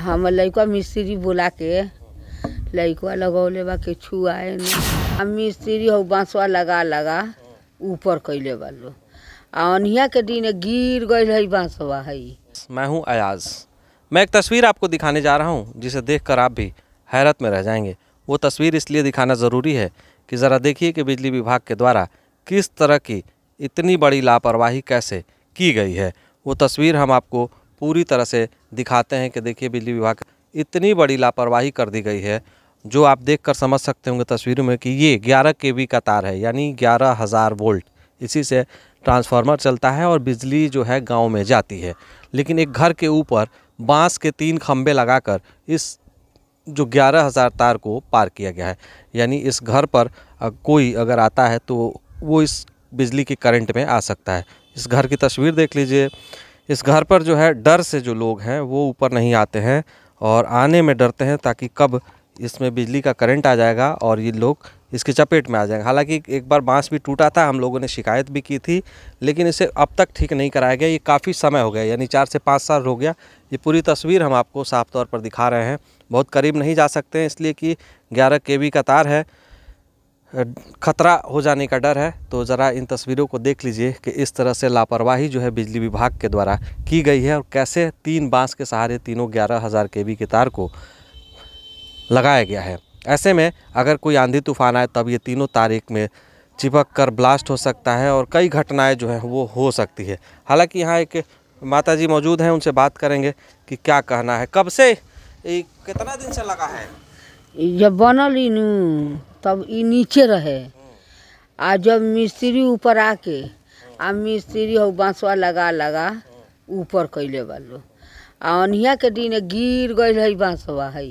हाँ, हम लड़का मिस्त्री बोला के लड़का लगौले बा के छुआए हम मिस्त्री हो बांसवा लगा लगा ऊपर कैले बा लो अनिया के दिन गिर गई है बांसवा है मैं हूँ अयाज मैं एक तस्वीर आपको दिखाने जा रहा हूँ जिसे कर आप भी हैरत में रह जाएंगे वो तस्वीर इसलिए दिखाना ज़रूरी है कि ज़रा देखिए कि बिजली विभाग के द्वारा किस तरह की इतनी बड़ी लापरवाही कैसे की गई है वो तस्वीर हम आपको पूरी तरह से दिखाते हैं कि देखिए बिजली विभाग इतनी बड़ी लापरवाही कर दी गई है जो आप देख कर समझ सकते होंगे तस्वीरों में कि ये 11 के का तार है यानी ग्यारह हज़ार वोल्ट इसी से ट्रांसफार्मर चलता है और बिजली जो है गांव में जाती है लेकिन एक घर के ऊपर बांस के तीन खम्भे लगाकर इस जो ग्यारह हज़ार तार को पार किया गया है यानी इस घर पर कोई अगर आता है तो वो इस बिजली के करंट में आ सकता है इस घर की तस्वीर देख लीजिए इस घर पर जो है डर से जो लोग हैं वो ऊपर नहीं आते हैं और आने में डरते हैं ताकि कब इसमें बिजली का करंट आ जाएगा और ये लोग इसकी चपेट में आ जाएंगे हालांकि एक बार बांस भी टूटा था हम लोगों ने शिकायत भी की थी लेकिन इसे अब तक ठीक नहीं कराया गया ये काफ़ी समय हो गया यानी चार से पाँच साल हो गया ये पूरी तस्वीर हम आपको साफ तौर पर दिखा रहे हैं बहुत करीब नहीं जा सकते हैं इसलिए कि ग्यारह के का तार है खतरा हो जाने का डर है तो ज़रा इन तस्वीरों को देख लीजिए कि इस तरह से लापरवाही जो है बिजली विभाग के द्वारा की गई है और कैसे तीन बांस के सहारे तीनों ग्यारह हज़ार के के तार को लगाया गया है ऐसे में अगर कोई आंधी तूफान आए तब ये तीनों तारीख में चिपक कर ब्लास्ट हो सकता है और कई घटनाएँ जो हैं वो हो सकती है हालाँकि यहाँ एक माता जी मौजूद हैं उनसे बात करेंगे कि क्या कहना है कब से कितना दिन से लगा है जब बनल तब ये नीचे रहे आ जब मिस्त्री ऊपर आके आ मिस्त्री हो बांसवा लगा लगा ऊपर कैले बालो आ अनिया के दिन गिर गई है बांसवा है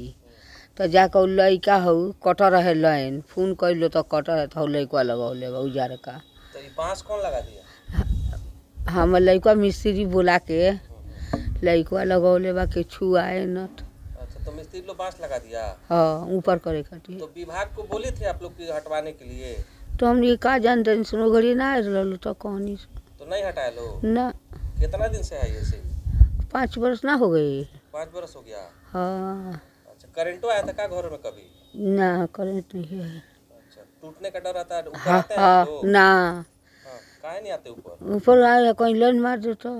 तो जाके लड़का हो कट रहे लाइन फोन कैलो तो कट रहे तो लड़का लगौले उजार का हम लड़का मिस्त्री बुला के लड़का लगा बा के छुआए नट मिस्त्री लोग बांस लगा दिया हाँ ऊपर करे खाती तो विभाग को बोले थे आप लोग की हटवाने के लिए तो हम ये कहा जानते हैं सुनो घड़ी ना आए रहलो तो ही तो नहीं हटाए लो ना कितना दिन से है ऐसे पाँच वर्ष ना हो गई पाँच वर्ष हो गया हाँ अच्छा करेंटो आया था का घर में कभी ना करेंट नहीं है अच्छा टूटने का डर आता है ऊपर हाँ, आते हैं ना हाँ, हाँ, काहे नहीं आते ऊपर ऊपर आया कोई लाइन मार तो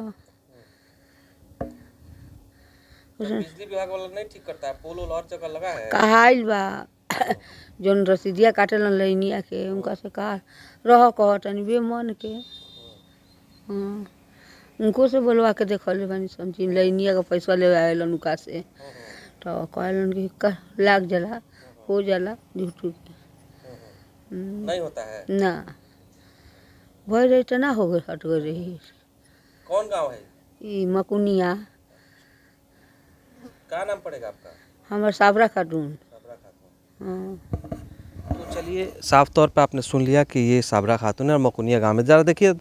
हाँ। बिजली बा जौन रसीदिया काटे लैनिया के उनका से कहा रह कह तनी वे मन के हाँ उनको से बोलवा के देखल बानी समझी लैनिया का पैसा ले आयल उनका से हाँ, तो कहलन कि लाग जला हो जाला झूठ हाँ, नहीं होता है ना भर रही तो ना हो गए हट गए रही कौन गांव है ये मकुनिया क्या नाम पड़ेगा आपका हमारे साबरा खातून हाँ। तो चलिए साफ तौर पर आपने सुन लिया कि ये साबरा खातून है और मकुनिया गांव में ज़रा देखिए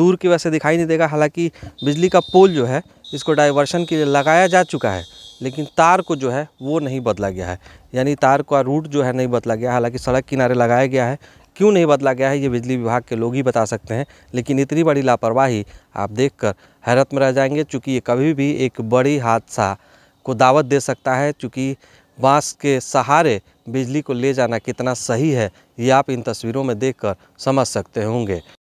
दूर की वजह से दिखाई नहीं देगा हालांकि बिजली का पोल जो है इसको डाइवर्शन के लिए लगाया जा चुका है लेकिन तार को जो है वो नहीं बदला गया है यानी तार का रूट जो है नहीं बदला गया हालांकि सड़क किनारे लगाया गया है क्यों नहीं बदला गया है ये बिजली विभाग के लोग ही बता सकते हैं लेकिन इतनी बड़ी लापरवाही आप देखकर हैरत में रह जाएंगे चूँकि ये कभी भी एक बड़ी हादसा को दावत दे सकता है चूँकि बाँस के सहारे बिजली को ले जाना कितना सही है ये आप इन तस्वीरों में देखकर समझ सकते होंगे